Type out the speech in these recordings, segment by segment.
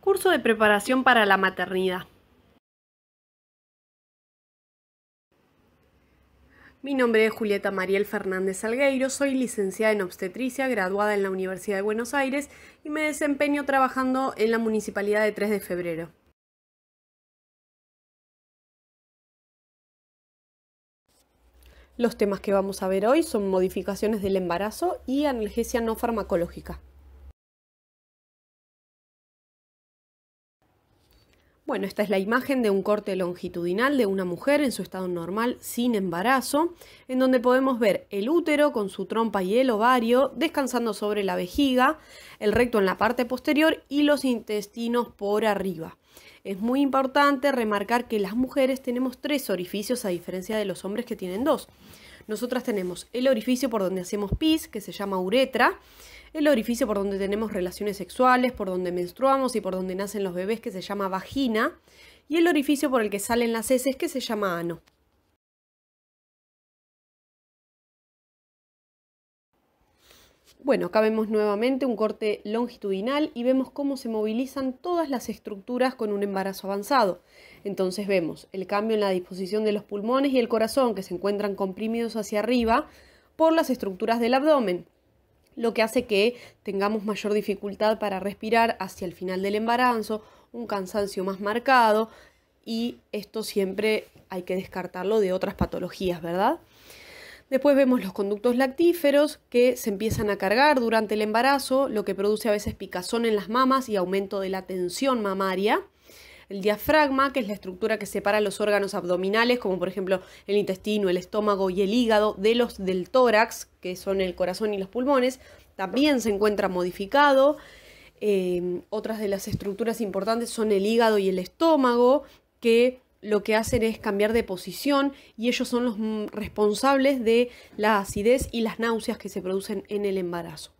Curso de preparación para la maternidad. Mi nombre es Julieta Mariel Fernández Salgueiro, soy licenciada en obstetricia, graduada en la Universidad de Buenos Aires y me desempeño trabajando en la Municipalidad de 3 de Febrero. Los temas que vamos a ver hoy son modificaciones del embarazo y analgesia no farmacológica. Bueno, esta es la imagen de un corte longitudinal de una mujer en su estado normal sin embarazo, en donde podemos ver el útero con su trompa y el ovario descansando sobre la vejiga, el recto en la parte posterior y los intestinos por arriba. Es muy importante remarcar que las mujeres tenemos tres orificios a diferencia de los hombres que tienen dos. Nosotras tenemos el orificio por donde hacemos pis, que se llama uretra, el orificio por donde tenemos relaciones sexuales, por donde menstruamos y por donde nacen los bebés, que se llama vagina, y el orificio por el que salen las heces, que se llama ano. Bueno, acá vemos nuevamente un corte longitudinal y vemos cómo se movilizan todas las estructuras con un embarazo avanzado. Entonces vemos el cambio en la disposición de los pulmones y el corazón que se encuentran comprimidos hacia arriba por las estructuras del abdomen, lo que hace que tengamos mayor dificultad para respirar hacia el final del embarazo, un cansancio más marcado y esto siempre hay que descartarlo de otras patologías, ¿verdad? Después vemos los conductos lactíferos que se empiezan a cargar durante el embarazo, lo que produce a veces picazón en las mamas y aumento de la tensión mamaria. El diafragma, que es la estructura que separa los órganos abdominales, como por ejemplo el intestino, el estómago y el hígado, de los del tórax, que son el corazón y los pulmones, también se encuentra modificado. Eh, otras de las estructuras importantes son el hígado y el estómago, que lo que hacen es cambiar de posición y ellos son los mm, responsables de la acidez y las náuseas que se producen en el embarazo.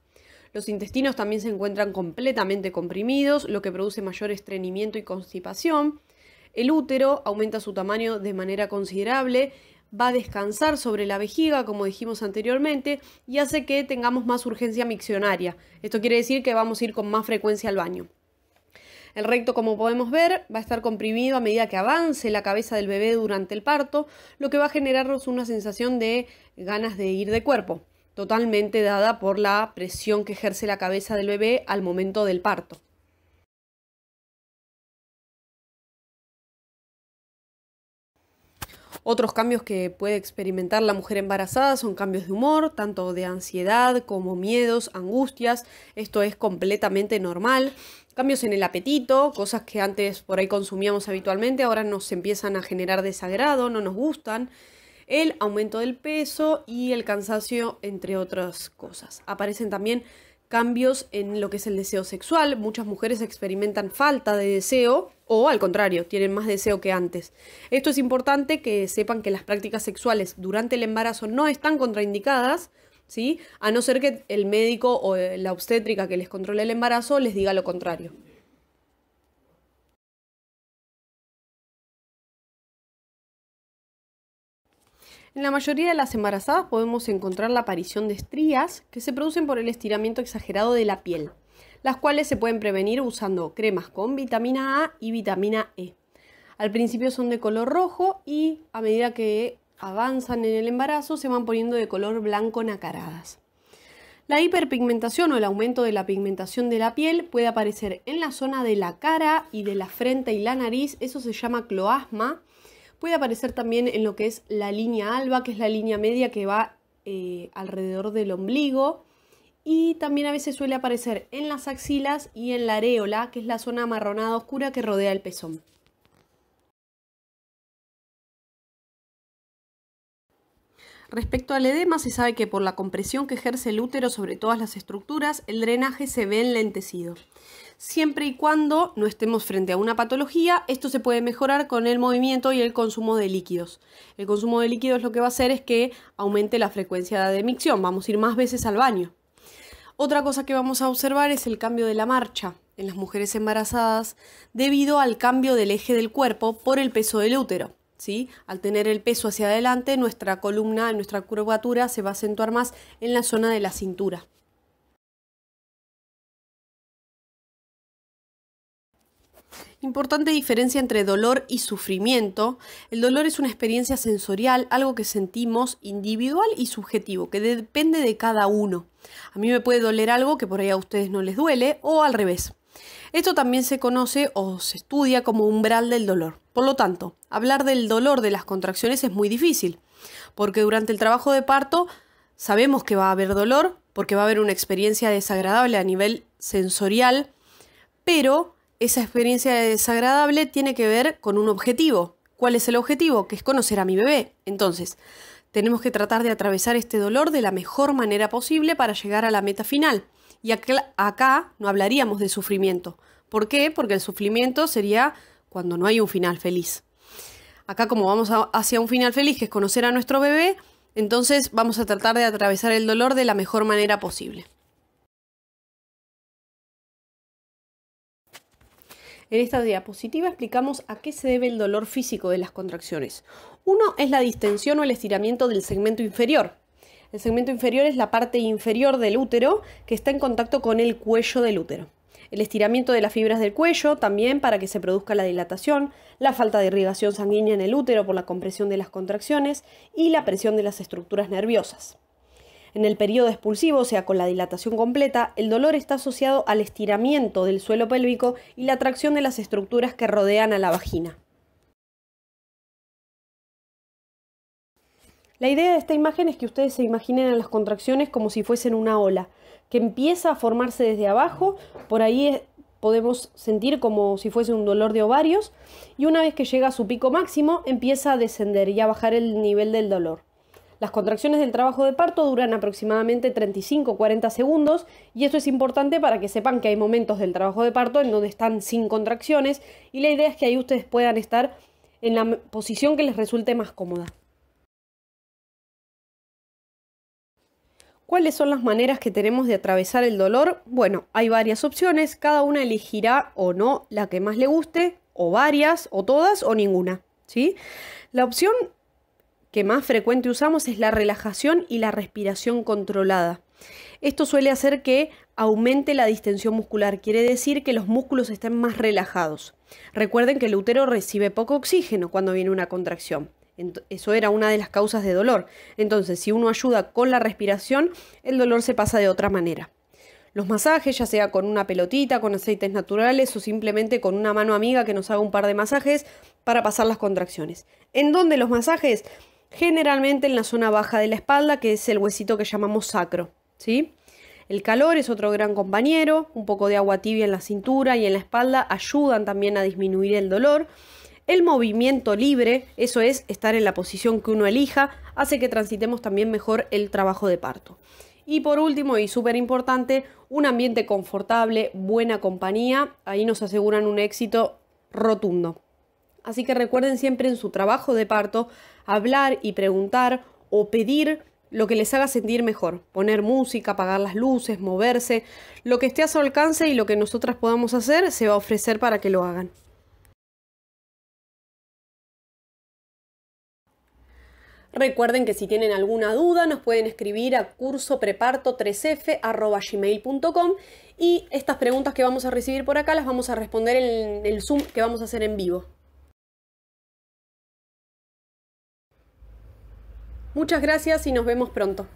Los intestinos también se encuentran completamente comprimidos, lo que produce mayor estreñimiento y constipación. El útero aumenta su tamaño de manera considerable, va a descansar sobre la vejiga, como dijimos anteriormente, y hace que tengamos más urgencia miccionaria. Esto quiere decir que vamos a ir con más frecuencia al baño. El recto, como podemos ver, va a estar comprimido a medida que avance la cabeza del bebé durante el parto, lo que va a generarnos una sensación de ganas de ir de cuerpo, totalmente dada por la presión que ejerce la cabeza del bebé al momento del parto. Otros cambios que puede experimentar la mujer embarazada son cambios de humor, tanto de ansiedad como miedos, angustias. Esto es completamente normal. Cambios en el apetito, cosas que antes por ahí consumíamos habitualmente, ahora nos empiezan a generar desagrado, no nos gustan. El aumento del peso y el cansancio, entre otras cosas. Aparecen también cambios en lo que es el deseo sexual. Muchas mujeres experimentan falta de deseo o al contrario, tienen más deseo que antes. Esto es importante que sepan que las prácticas sexuales durante el embarazo no están contraindicadas ¿sí? A no ser que el médico o eh, la obstétrica que les controle el embarazo les diga lo contrario. En la mayoría de las embarazadas podemos encontrar la aparición de estrías que se producen por el estiramiento exagerado de la piel, las cuales se pueden prevenir usando cremas con vitamina A y vitamina E. Al principio son de color rojo y a medida que avanzan en el embarazo se van poniendo de color blanco nacaradas. La hiperpigmentación o el aumento de la pigmentación de la piel puede aparecer en la zona de la cara y de la frente y la nariz, eso se llama cloasma. Puede aparecer también en lo que es la línea alba, que es la línea media que va eh, alrededor del ombligo. Y también a veces suele aparecer en las axilas y en la areola, que es la zona amarronada oscura que rodea el pezón. Respecto al edema, se sabe que por la compresión que ejerce el útero sobre todas las estructuras, el drenaje se ve enlentecido. Siempre y cuando no estemos frente a una patología, esto se puede mejorar con el movimiento y el consumo de líquidos. El consumo de líquidos lo que va a hacer es que aumente la frecuencia de micción vamos a ir más veces al baño. Otra cosa que vamos a observar es el cambio de la marcha en las mujeres embarazadas debido al cambio del eje del cuerpo por el peso del útero. Al tener el peso hacia adelante, nuestra columna, nuestra curvatura se va a acentuar más en la zona de la cintura. Importante diferencia entre dolor y sufrimiento. El dolor es una experiencia sensorial, algo que sentimos individual y subjetivo, que depende de cada uno. A mí me puede doler algo que por ahí a ustedes no les duele o al revés. Esto también se conoce o se estudia como umbral del dolor. Por lo tanto, hablar del dolor de las contracciones es muy difícil, porque durante el trabajo de parto sabemos que va a haber dolor, porque va a haber una experiencia desagradable a nivel sensorial, pero esa experiencia desagradable tiene que ver con un objetivo. ¿Cuál es el objetivo? Que es conocer a mi bebé. Entonces, tenemos que tratar de atravesar este dolor de la mejor manera posible para llegar a la meta final. Y acá no hablaríamos de sufrimiento. ¿Por qué? Porque el sufrimiento sería cuando no hay un final feliz. Acá como vamos hacia un final feliz, que es conocer a nuestro bebé, entonces vamos a tratar de atravesar el dolor de la mejor manera posible. En esta diapositiva explicamos a qué se debe el dolor físico de las contracciones. Uno es la distensión o el estiramiento del segmento inferior, el segmento inferior es la parte inferior del útero que está en contacto con el cuello del útero. El estiramiento de las fibras del cuello también para que se produzca la dilatación, la falta de irrigación sanguínea en el útero por la compresión de las contracciones y la presión de las estructuras nerviosas. En el periodo expulsivo, o sea, con la dilatación completa, el dolor está asociado al estiramiento del suelo pélvico y la atracción de las estructuras que rodean a la vagina. La idea de esta imagen es que ustedes se imaginen las contracciones como si fuesen una ola, que empieza a formarse desde abajo, por ahí podemos sentir como si fuese un dolor de ovarios, y una vez que llega a su pico máximo empieza a descender y a bajar el nivel del dolor. Las contracciones del trabajo de parto duran aproximadamente 35-40 segundos y esto es importante para que sepan que hay momentos del trabajo de parto en donde están sin contracciones y la idea es que ahí ustedes puedan estar en la posición que les resulte más cómoda. ¿Cuáles son las maneras que tenemos de atravesar el dolor? Bueno, hay varias opciones, cada una elegirá o no la que más le guste, o varias, o todas, o ninguna. ¿sí? La opción que más frecuente usamos es la relajación y la respiración controlada. Esto suele hacer que aumente la distensión muscular, quiere decir que los músculos estén más relajados. Recuerden que el útero recibe poco oxígeno cuando viene una contracción. Eso era una de las causas de dolor. Entonces, si uno ayuda con la respiración, el dolor se pasa de otra manera. Los masajes, ya sea con una pelotita, con aceites naturales o simplemente con una mano amiga que nos haga un par de masajes para pasar las contracciones. ¿En dónde los masajes? Generalmente en la zona baja de la espalda, que es el huesito que llamamos sacro, ¿sí? El calor es otro gran compañero, un poco de agua tibia en la cintura y en la espalda ayudan también a disminuir el dolor. El movimiento libre, eso es, estar en la posición que uno elija, hace que transitemos también mejor el trabajo de parto. Y por último, y súper importante, un ambiente confortable, buena compañía, ahí nos aseguran un éxito rotundo. Así que recuerden siempre en su trabajo de parto hablar y preguntar o pedir lo que les haga sentir mejor, poner música, apagar las luces, moverse, lo que esté a su alcance y lo que nosotras podamos hacer se va a ofrecer para que lo hagan. Recuerden que si tienen alguna duda nos pueden escribir a cursopreparto3f.gmail.com y estas preguntas que vamos a recibir por acá las vamos a responder en el Zoom que vamos a hacer en vivo. Muchas gracias y nos vemos pronto.